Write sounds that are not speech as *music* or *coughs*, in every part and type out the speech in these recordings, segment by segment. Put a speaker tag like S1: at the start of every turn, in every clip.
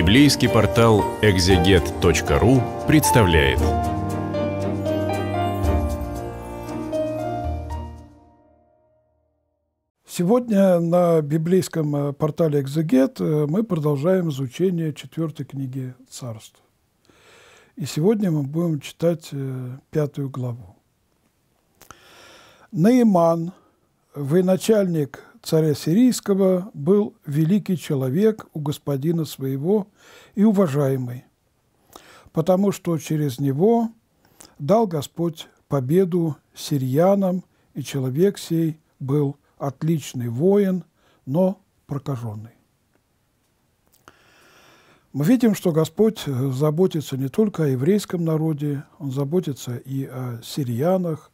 S1: Библейский портал exeget.ru представляет. Сегодня на библейском э, портале «Экзегет» э, мы продолжаем изучение четвертой книги «Царств». И сегодня мы будем читать э, пятую главу. Наиман, военачальник царя Сирийского, был великий человек у господина своего и уважаемый, потому что через него дал Господь победу сирьянам, и человек сей был отличный воин, но прокаженный. Мы видим, что Господь заботится не только о еврейском народе, Он заботится и о сирьянах,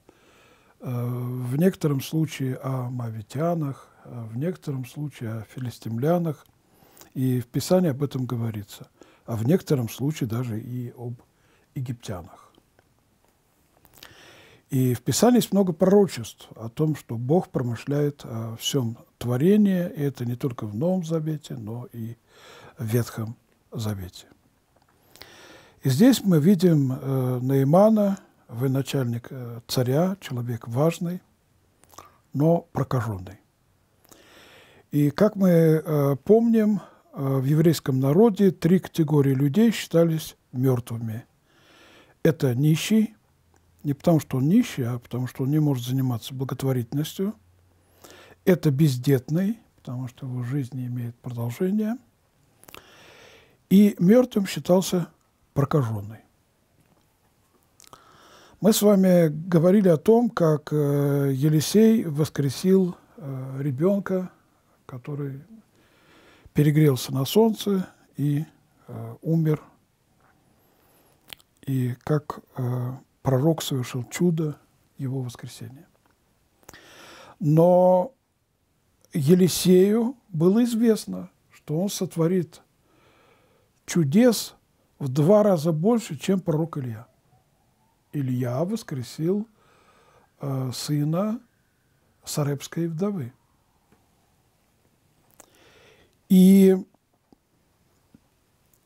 S1: Э, в некотором случае о мавитянах, э, в некотором случае о филистимлянах, и в Писании об этом говорится, а в некотором случае даже и об египтянах. И в Писании есть много пророчеств о том, что Бог промышляет о всем творении, и это не только в Новом Завете, но и в Ветхом Завете. И здесь мы видим э, Наимана, вы начальник э, царя, человек важный, но прокаженный. И как мы э, помним, э, в еврейском народе три категории людей считались мертвыми. Это нищий, не потому что он нищий, а потому что он не может заниматься благотворительностью. Это бездетный, потому что его жизнь не имеет продолжения. И мертвым считался прокаженный. Мы с вами говорили о том, как э, Елисей воскресил э, ребенка, который перегрелся на солнце и э, умер, и как пророк совершил чудо его воскресения. Но Елисею было известно, что он сотворит чудес в два раза больше, чем пророк Илья. Илья воскресил э, сына Сарепской вдовы. И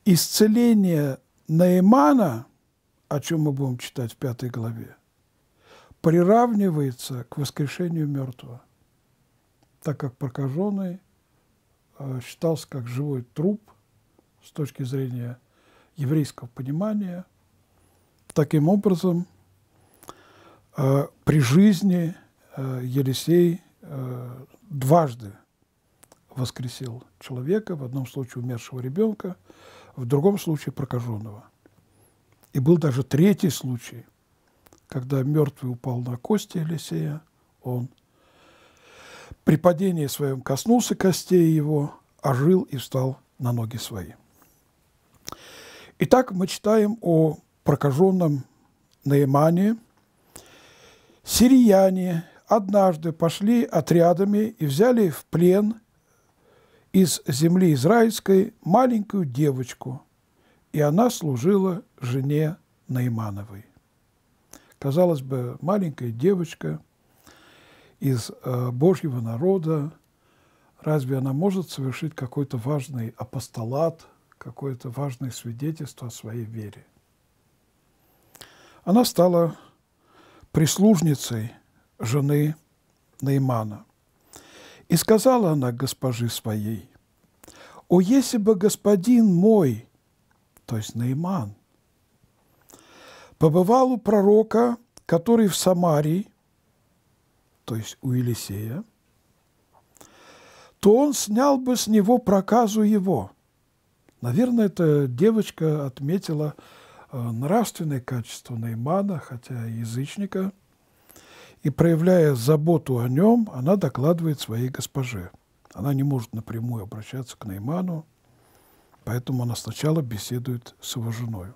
S1: исцеление Наимана, о чем мы будем читать в пятой главе, приравнивается к воскрешению мертвого, так как прокаженный э, считался как живой труп с точки зрения еврейского понимания – Таким образом, э, при жизни э, Елисей э, дважды воскресил человека, в одном случае умершего ребенка, в другом случае прокаженного. И был даже третий случай, когда мертвый упал на кости Елисея, он при падении своем коснулся костей его, ожил и встал на ноги свои. Итак, мы читаем о прокаженном Наимане, сирияне однажды пошли отрядами и взяли в плен из земли израильской маленькую девочку, и она служила жене Наимановой. Казалось бы, маленькая девочка из э, Божьего народа, разве она может совершить какой-то важный апостолат, какое-то важное свидетельство о своей вере? Она стала прислужницей жены Наимана. И сказала она госпожи своей, «О, если бы господин мой, то есть Наиман, побывал у пророка, который в Самарии, то есть у Елисея, то он снял бы с него проказу его». Наверное, эта девочка отметила Э, нравственные качества Неймана, хотя язычника, и, проявляя заботу о нем, она докладывает своей госпоже. Она не может напрямую обращаться к Нейману, поэтому она сначала беседует с его женой.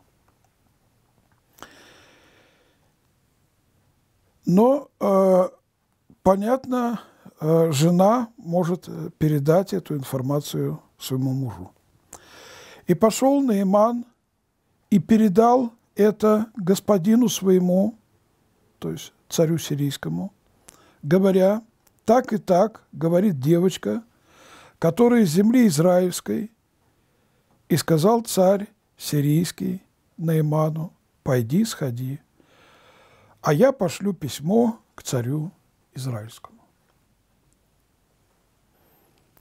S1: Но, э, понятно, э, жена может э, передать эту информацию своему мужу. И пошел Нейман – и передал это господину своему, то есть царю сирийскому, говоря, так и так, говорит девочка, которая из земли израильской, и сказал царь сирийский Наиману, пойди, сходи, а я пошлю письмо к царю израильскому.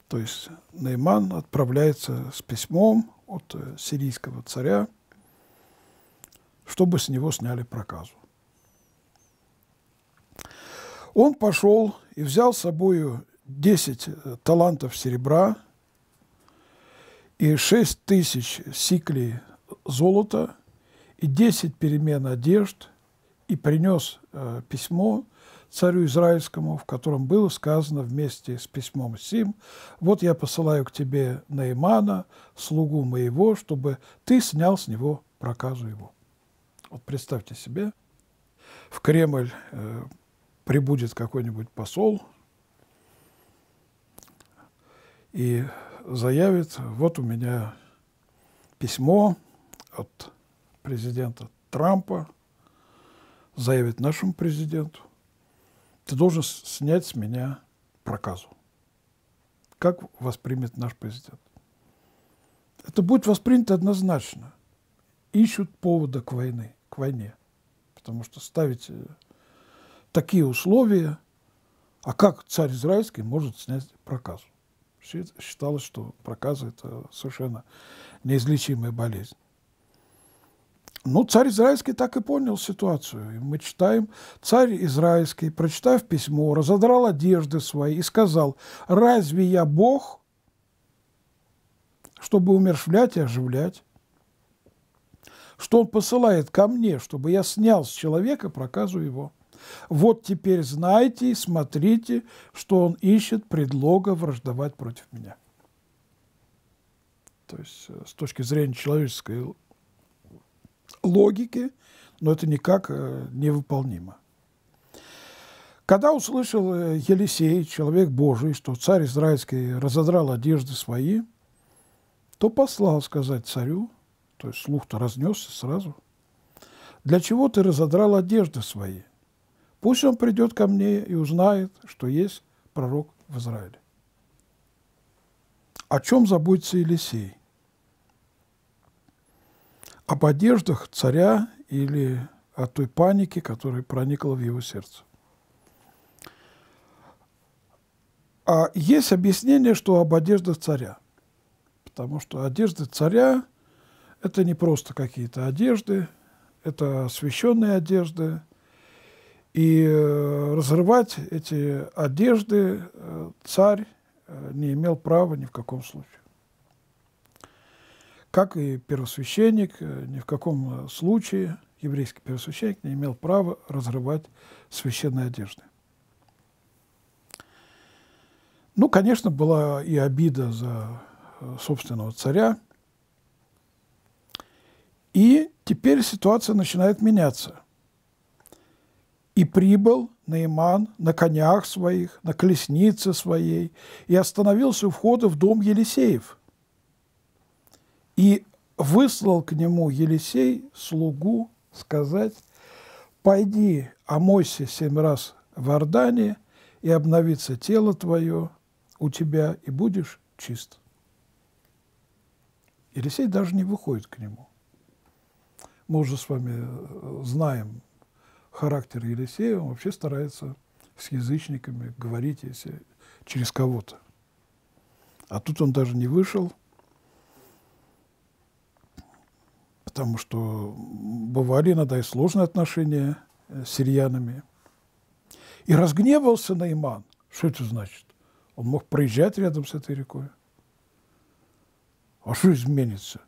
S1: То есть Наиман отправляется с письмом от сирийского царя чтобы с него сняли проказу. Он пошел и взял с собой 10 э, талантов серебра и 6 тысяч сиклей золота и 10 перемен одежд и принес э, письмо царю Израильскому, в котором было сказано вместе с письмом Сим, «Вот я посылаю к тебе Наимана, слугу моего, чтобы ты снял с него проказу его». Вот представьте себе, в Кремль э, прибудет какой-нибудь посол и заявит, вот у меня письмо от президента Трампа, заявит нашему президенту, ты должен снять с меня проказу. Как воспримет наш президент? Это будет воспринято однозначно. Ищут повода к войне к войне. Потому что ставить э, такие условия, а как царь израильский может снять проказу? Считалось, что проказа – это совершенно неизлечимая болезнь. Ну, царь Израильский так и понял ситуацию. и Мы читаем, царь Израильский, прочитав письмо, разодрал одежды свои и сказал, «Разве я Бог, чтобы умершвлять и оживлять? что он посылает ко мне, чтобы я снял с человека проказу его. Вот теперь знайте и смотрите, что он ищет предлога враждовать против меня. То есть э, с точки зрения человеческой логики, но это никак э, невыполнимо. Когда услышал э, Елисей, человек Божий, что царь израильский разодрал одежды свои, то послал сказать царю, то есть слух-то разнесся сразу. Для чего ты разодрал одежды свои? Пусть он придет ко мне и узнает, что есть пророк в Израиле. О чем заботится Елисей? Об одеждах царя или о той панике, которая проникла в его сердце. А есть объяснение, что об одеждах царя. Потому что одежды царя – это не просто какие-то одежды, это освященные одежды. И э, разрывать эти одежды э, царь э, не имел права ни в каком случае. Как и первосвященник, ни в каком случае еврейский первосвященник не имел права разрывать священные одежды. Ну, конечно, была и обида за собственного царя – и теперь ситуация начинает меняться. И прибыл Наиман на конях своих, на колеснице своей, и остановился у входа в дом Елисеев. И выслал к нему Елисей слугу сказать, «Пойди, омойся семь раз в Ордане, и обновится тело твое у тебя, и будешь чист». Елисей даже не выходит к нему мы уже с вами э, знаем характер Елисеева, он вообще старается с язычниками говорить, если через кого-то. А тут он даже не вышел, потому что бывали иногда и сложные отношения э, с сирьянами. И разгневался Наиман. Что это значит? Он мог проезжать рядом с этой рекой. А что изменится?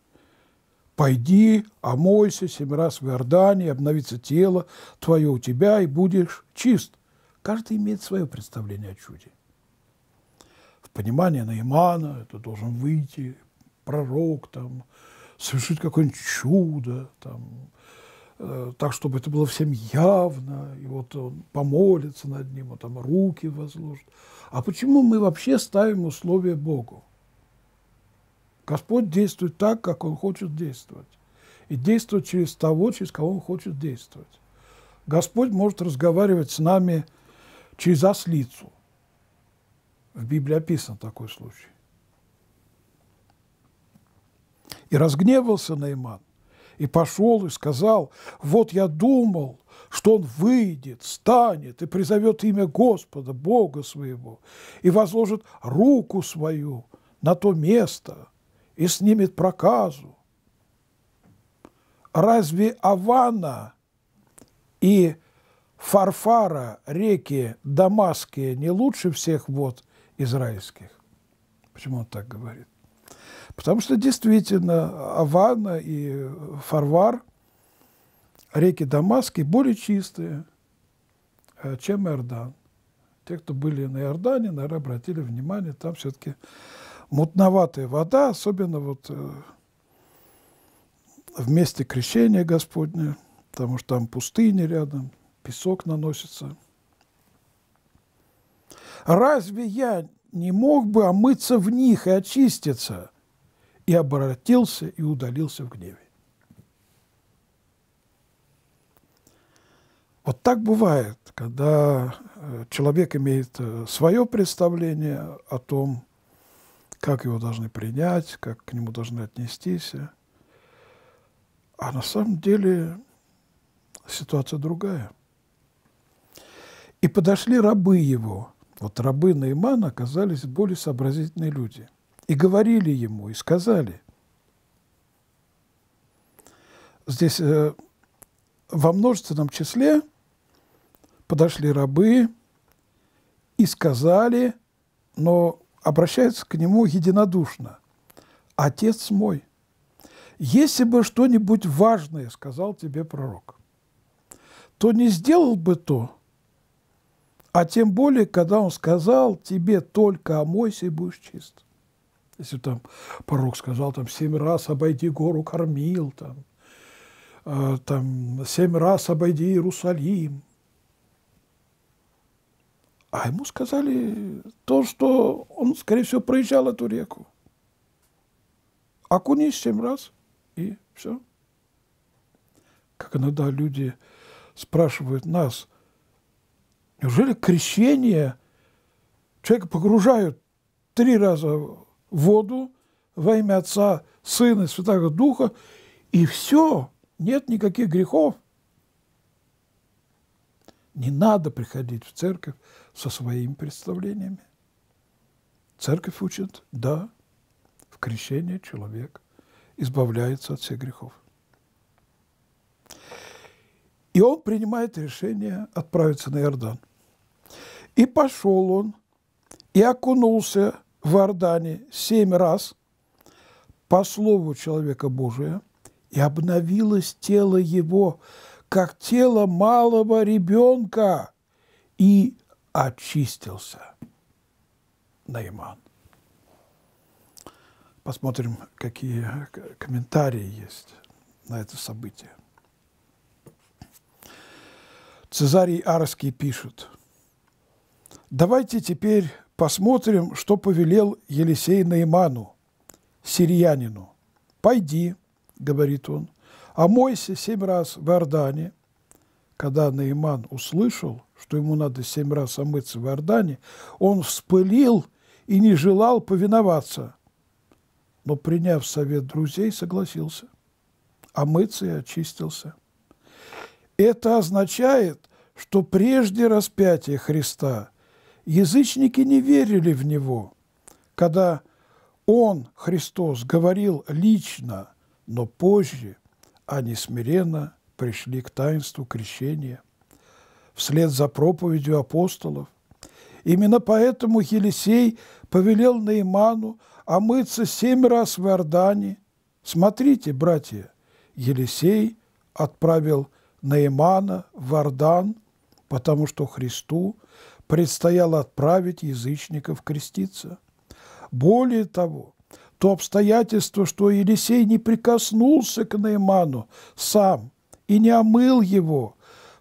S1: пойди, омойся семь раз в Иордане, обновится тело твое у тебя, и будешь чист. Каждый имеет свое представление о чуде. В понимании Наимана это должен выйти пророк, там, совершить какое-нибудь чудо, там, э, так, чтобы это было всем явно, и вот он помолится над ним, он там руки возложит. А почему мы вообще ставим условия Богу? Господь действует так, как Он хочет действовать. И действует через того, через кого Он хочет действовать. Господь может разговаривать с нами через ослицу. В Библии описан такой случай. И разгневался Наиман, и пошел, и сказал, вот я думал, что он выйдет, станет и призовет имя Господа, Бога своего, и возложит руку свою на то место, и снимет проказу. Разве Авана и Фарфара, реки Дамасские, не лучше всех вод израильских? Почему он так говорит? Потому что действительно Авана и Фарвар, реки Дамасские, более чистые, э, чем Иордан. Те, кто были на Иордане, наверное, обратили внимание, там все-таки мутноватая вода, особенно вот э, в месте крещения Господня, потому что там пустыни рядом, песок наносится. Разве я не мог бы омыться в них и очиститься? И обратился и удалился в гневе. Вот так бывает, когда э, человек имеет э, свое представление о том, как его должны принять, как к нему должны отнестись. А на самом деле ситуация другая. И подошли рабы его. Вот рабы Наимана оказались более сообразительные люди. И говорили ему, и сказали. Здесь э, во множественном числе подошли рабы и сказали, но Обращается к нему единодушно. «Отец мой, если бы что-нибудь важное сказал тебе пророк, то не сделал бы то, а тем более, когда он сказал тебе только омойся и будешь чист». Если там пророк сказал там семь раз обойди гору Кормил, там, э, там семь раз обойди Иерусалим, а ему сказали то, что он, скорее всего, проезжал эту реку. Окунись семь раз, и все. Как иногда люди спрашивают нас, неужели крещение человека погружают три раза в воду во имя Отца, Сына и Святого Духа, и все, нет никаких грехов – не надо приходить в церковь со своими представлениями. Церковь учит, да, в крещении человек избавляется от всех грехов. И он принимает решение отправиться на Иордан. И пошел он, и окунулся в Иордане семь раз по слову человека Божия, и обновилось тело его, как тело малого ребенка, и очистился Наиман. Посмотрим, какие комментарии есть на это событие. Цезарий Арский пишет, «Давайте теперь посмотрим, что повелел Елисей Наиману, сириянину. «Пойди», — говорит он, — Омойся а семь раз в Иордане. Когда Наиман услышал, что ему надо семь раз омыться в Иордане, он вспылил и не желал повиноваться. Но, приняв совет друзей, согласился. Омыться и очистился. Это означает, что прежде распятия Христа язычники не верили в Него, когда Он, Христос, говорил лично, но позже – они смиренно пришли к таинству крещения вслед за проповедью апостолов. Именно поэтому Елисей повелел Наиману омыться семь раз в Иордане. Смотрите, братья, Елисей отправил Наимана в Иордан, потому что Христу предстояло отправить язычников креститься. Более того, то обстоятельство, что Елисей не прикоснулся к Наиману сам и не омыл его,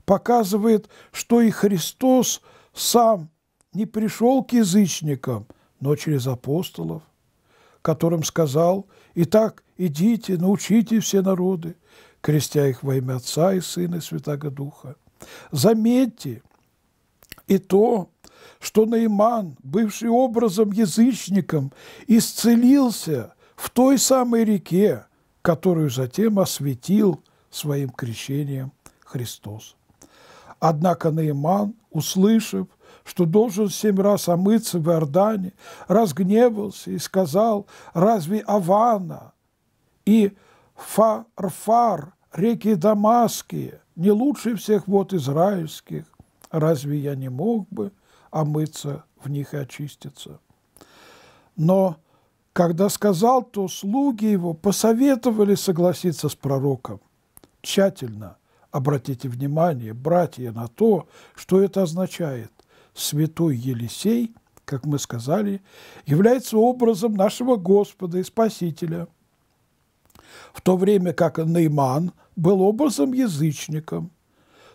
S1: показывает, что и Христос сам не пришел к язычникам, но через апостолов, которым сказал «Итак, идите, научите все народы, крестя их во имя Отца и Сына и Святаго Духа». Заметьте и то, что Наиман, бывший образом язычником, исцелился в той самой реке, которую затем осветил своим крещением Христос. Однако Наиман, услышав, что должен семь раз омыться в Иордане, разгневался и сказал, разве Авана и Фарфар, реки Дамасские, не лучше всех вот израильских, разве я не мог бы омыться а в них и очиститься. Но когда сказал, то слуги его посоветовали согласиться с пророком. Тщательно обратите внимание, братья, на то, что это означает. Святой Елисей, как мы сказали, является образом нашего Господа и Спасителя, в то время как Нейман был образом язычником.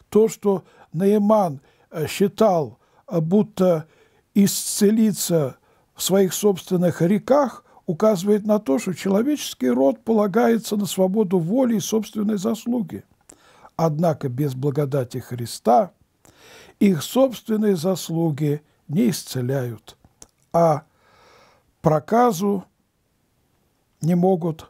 S1: То, что Нейман э, считал а будто исцелиться в своих собственных реках, указывает на то, что человеческий род полагается на свободу воли и собственной заслуги. Однако без благодати Христа их собственные заслуги не исцеляют, а проказу не могут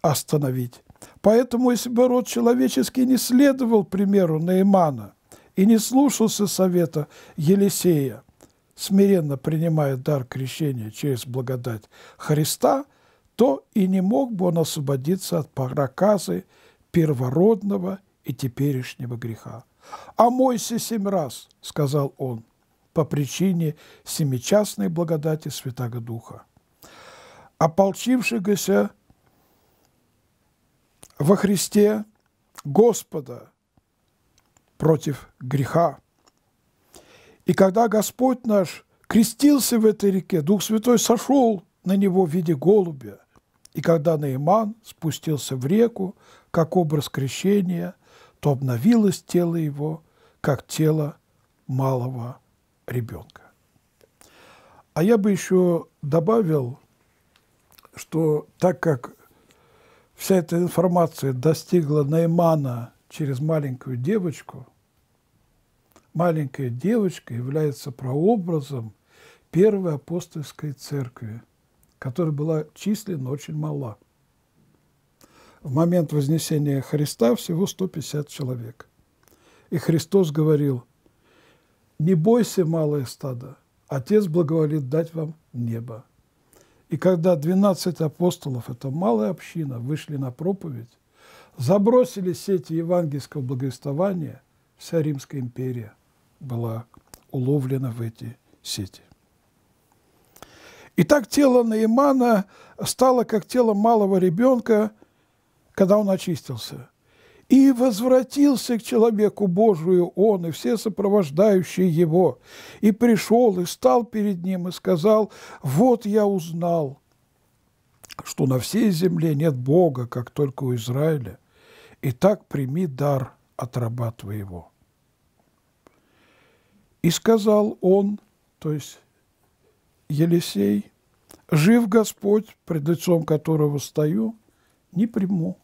S1: остановить. Поэтому, если бы род человеческий не следовал примеру Наимана – и не слушался совета Елисея, смиренно принимая дар крещения через благодать Христа, то и не мог бы он освободиться от проказы первородного и теперешнего греха. «А мойся семь раз», – сказал он, по причине семичастной благодати Святаго Духа. Ополчившегося во Христе Господа – против греха. И когда Господь наш крестился в этой реке, Дух Святой сошел на него в виде голубя. И когда Наиман спустился в реку, как образ крещения, то обновилось тело его, как тело малого ребенка. А я бы еще добавил, что так как вся эта информация достигла Наимана через маленькую девочку, маленькая девочка является прообразом первой апостольской церкви, которая была численно очень мала. В момент Вознесения Христа всего 150 человек. И Христос говорил, «Не бойся, малое стадо, Отец благоволит дать вам небо». И когда 12 апостолов, это малая община, вышли на проповедь, забросили сети евангельского благовествования, вся Римская империя была уловлена в эти сети. И так тело Наимана стало как тело малого ребенка, когда он очистился. И возвратился к человеку Божию он и все сопровождающие его. И пришел, и стал перед ним, и сказал, вот я узнал, что на всей земле нет Бога, как только у Израиля. И так прими дар от раба твоего. И сказал он, то есть Елисей, жив Господь, пред лицом которого стою, не приму.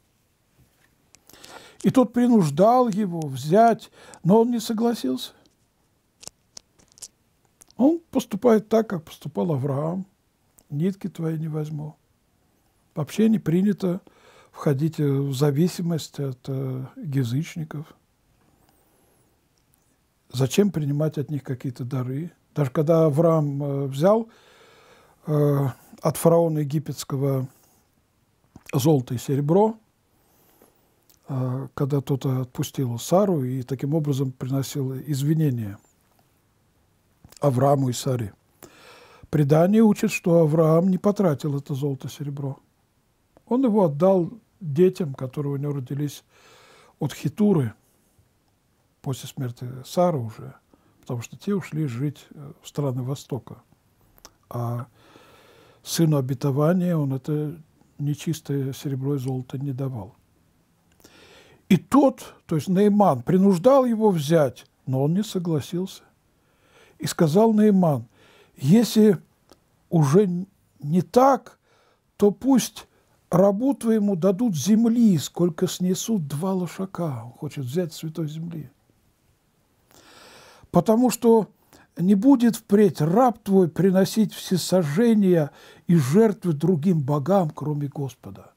S1: И тот принуждал его взять, но он не согласился. Он поступает так, как поступал Авраам. Нитки твои не возьму. Вообще не принято входить э, в зависимость от э, язычников. Зачем принимать от них какие-то дары? Даже когда Авраам э, взял от фараона египетского золото и серебро, когда тот отпустил Сару и таким образом приносил извинения Аврааму и Саре. Предание учит, что Авраам не потратил это золото и серебро. Он его отдал детям, которые у него родились от Хитуры после смерти Сары уже, потому что те ушли жить э, в страны Востока. А сыну обетования он это нечистое серебро и золото не давал. И тот, то есть Нейман, принуждал его взять, но он не согласился. И сказал Нейман, если уже не так, то пусть рабу твоему дадут земли, сколько снесут два лошака. Он хочет взять святой земли. Потому что не будет впредь раб твой приносить всесожжения и жертвы другим богам, кроме Господа.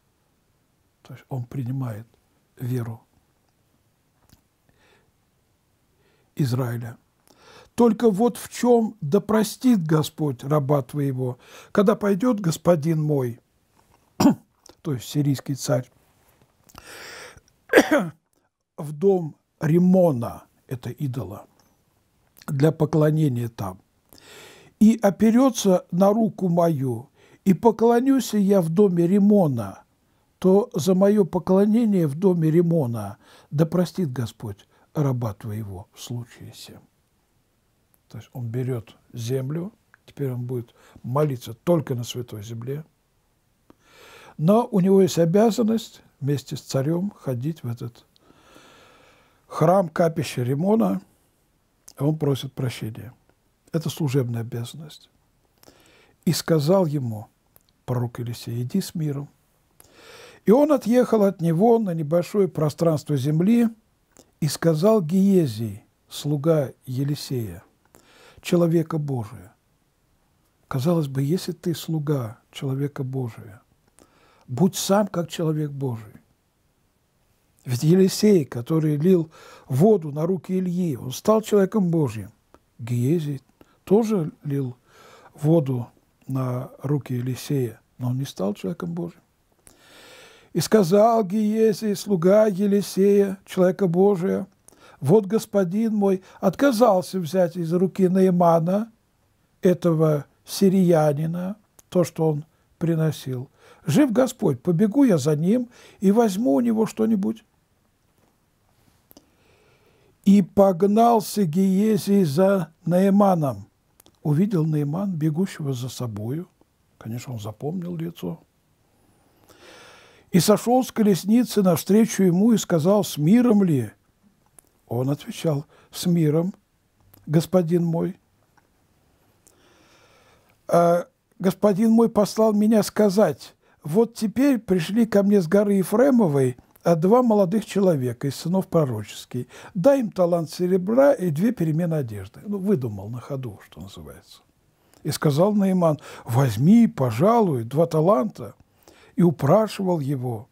S1: То есть он принимает веру Израиля. Только вот в чем да простит Господь раба твоего, когда пойдет господин мой – то есть сирийский царь, *coughs* в дом Римона, это идола, для поклонения там, и оперется на руку мою, и поклонюсь я в доме Римона, то за мое поклонение в доме Римона да простит Господь раба твоего в случае всем. То есть он берет землю, теперь он будет молиться только на святой земле – но у него есть обязанность вместе с царем ходить в этот храм капища Римона. Он просит прощения. Это служебная обязанность. И сказал ему пророк Елисей, иди с миром. И он отъехал от него на небольшое пространство земли и сказал Гиезии, слуга Елисея, человека Божия. Казалось бы, если ты слуга человека Божия – будь сам как человек Божий. Ведь Елисей, который лил воду на руки Ильи, он стал человеком Божьим. Гиезий тоже лил воду на руки Елисея, но он не стал человеком Божьим. И сказал Гиезий, слуга Елисея, человека Божия, вот господин мой отказался взять из руки Наимана, этого сириянина, то, что он приносил, Жив Господь, побегу я за ним и возьму у него что-нибудь. И погнался Гиезий за Наиманом. Увидел Наиман, бегущего за собою. Конечно, он запомнил лицо. И сошел с колесницы навстречу ему и сказал, с миром ли? Он отвечал, с миром, господин мой. А господин мой послал меня сказать, вот теперь пришли ко мне с горы Ефремовой а два молодых человека из сынов пророческих. Дай им талант серебра и две перемены одежды. Ну, выдумал на ходу, что называется. И сказал Наиман, возьми, пожалуй, два таланта. И упрашивал его.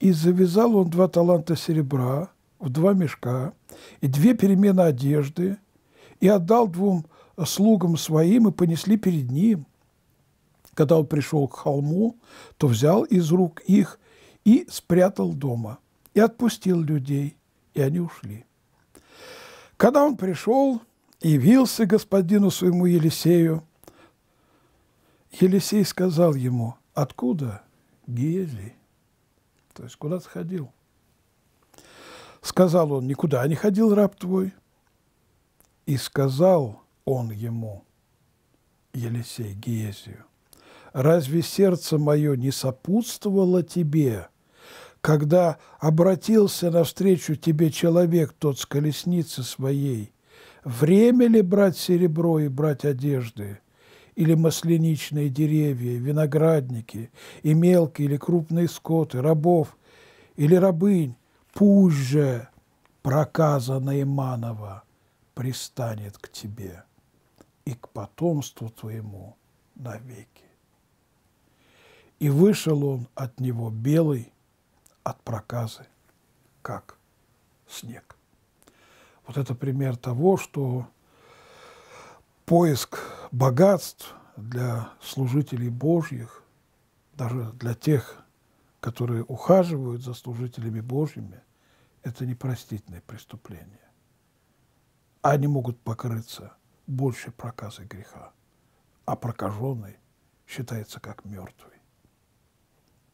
S1: И завязал он два таланта серебра в два мешка и две перемены одежды, и отдал двум слугам своим, и понесли перед ним – когда он пришел к холму, то взял из рук их и спрятал дома, и отпустил людей, и они ушли. Когда он пришел, явился господину своему Елисею, Елисей сказал ему, откуда Гиезий? То есть куда ты ходил? Сказал он, никуда не ходил раб твой. И сказал он ему, Елисей Гиезию, разве сердце мое не сопутствовало тебе? Когда обратился навстречу тебе человек тот с колесницы своей, время ли брать серебро и брать одежды? или масляничные деревья, виноградники, и мелкий или крупный скот, и рабов, или рабынь, пусть же проказа Наиманова пристанет к тебе и к потомству твоему навеки и вышел он от него белый от проказы, как снег. Вот это пример того, что поиск богатств для служителей Божьих, даже для тех, которые ухаживают за служителями Божьими, это непростительное преступление. Они могут покрыться больше проказой греха, а прокаженный считается как мертвый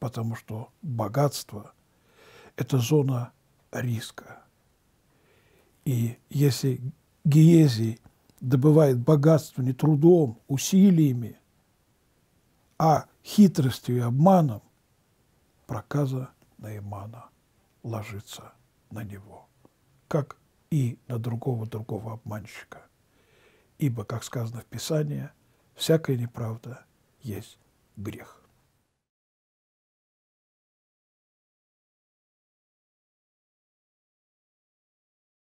S1: потому что богатство – это зона риска. И если гиези добывает богатство не трудом, усилиями, а хитростью и обманом, проказа Наимана ложится на него, как и на другого другого обманщика. Ибо, как сказано в Писании, всякая неправда есть грех.